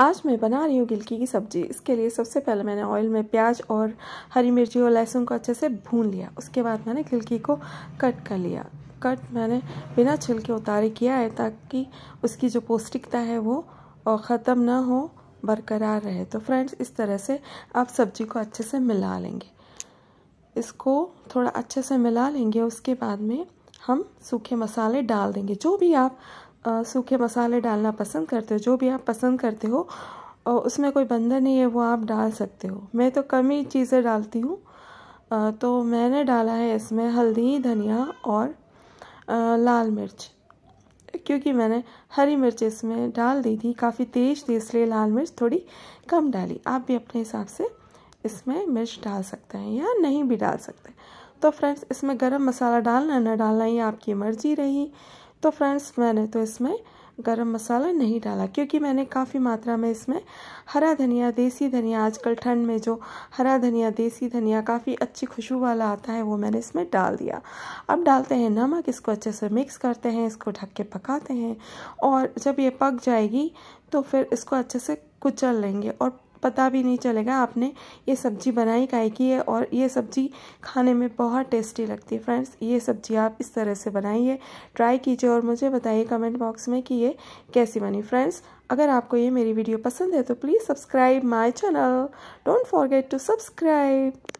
आज मैं बना रही हूँ गिलकी की सब्ज़ी इसके लिए सबसे पहले मैंने ऑयल में प्याज और हरी मिर्ची और लहसुन को अच्छे से भून लिया उसके बाद मैंने गिलकी को कट कर लिया कट मैंने बिना छिलके उतारे किया है ताकि उसकी जो पौष्टिकता है वो ख़त्म ना हो बरकरार रहे तो फ्रेंड्स इस तरह से आप सब्ज़ी को अच्छे से मिला लेंगे इसको थोड़ा अच्छे से मिला लेंगे उसके बाद में हम सूखे मसाले डाल देंगे जो भी आप सूखे मसाले डालना पसंद करते हो जो भी आप पसंद करते हो और उसमें कोई बंधन नहीं है वो आप डाल सकते हो मैं तो कम ही चीज़ें डालती हूँ तो मैंने डाला है इसमें हल्दी धनिया और लाल मिर्च क्योंकि मैंने हरी मिर्च इसमें डाल दी थी काफ़ी तेज़ थी इसलिए लाल मिर्च थोड़ी कम डाली आप भी अपने हिसाब से इसमें मिर्च डाल सकते हैं या नहीं भी डाल सकते तो फ्रेंड्स इसमें गरम मसाला डालना ना डालना ये आपकी मर्ज़ी रही तो फ्रेंड्स मैंने तो इसमें गरम मसाला नहीं डाला क्योंकि मैंने काफ़ी मात्रा में इसमें हरा धनिया देसी धनिया आजकल ठंड में जो हरा धनिया देसी धनिया काफ़ी अच्छी खुशबू वाला आता है वो मैंने इसमें डाल दिया अब डालते हैं नमक इसको अच्छे से मिक्स करते हैं इसको ढक के पकाते हैं और जब ये पक जाएगी तो फिर इसको अच्छे से कुचल लेंगे और पता भी नहीं चलेगा आपने ये सब्जी बनाई काय की है और ये सब्जी खाने में बहुत टेस्टी लगती है फ्रेंड्स ये सब्जी आप इस तरह से बनाइए ट्राई कीजिए और मुझे बताइए कमेंट बॉक्स में कि ये कैसी बनी फ्रेंड्स अगर आपको ये मेरी वीडियो पसंद है तो please subscribe my channel don't forget to subscribe